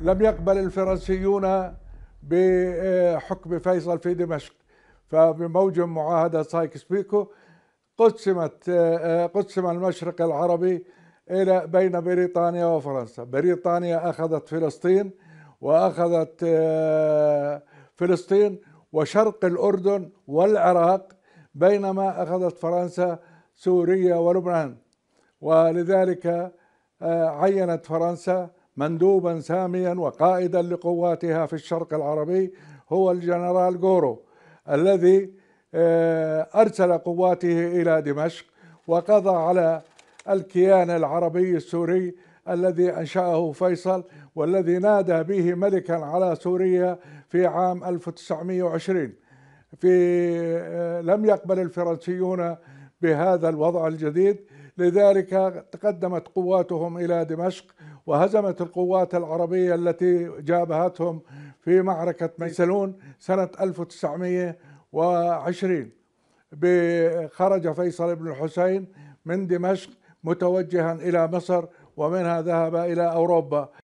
لم يقبل الفرنسيون بحكم آه، فيصل في دمشق فبموجب معاهدة سايكس بيكو قسمت آه، آه، قسم المشرق العربي إلى بين بريطانيا وفرنسا بريطانيا أخذت فلسطين وأخذت فلسطين وشرق الأردن والعراق بينما أخذت فرنسا سوريا ولبنان ولذلك عينت فرنسا مندوبا ساميا وقائدا لقواتها في الشرق العربي هو الجنرال غورو الذي آه، ارسل قواته الى دمشق وقضى على الكيان العربي السوري الذي انشاه فيصل والذي نادى به ملكا على سوريا في عام 1920 في آه، لم يقبل الفرنسيون بهذا الوضع الجديد لذلك تقدمت قواتهم الى دمشق وهزمت القوات العربية التي جابهتهم في معركة ميسلون سنة 1920 خرج فيصل بن الحسين من دمشق متوجها إلى مصر ومنها ذهب إلى أوروبا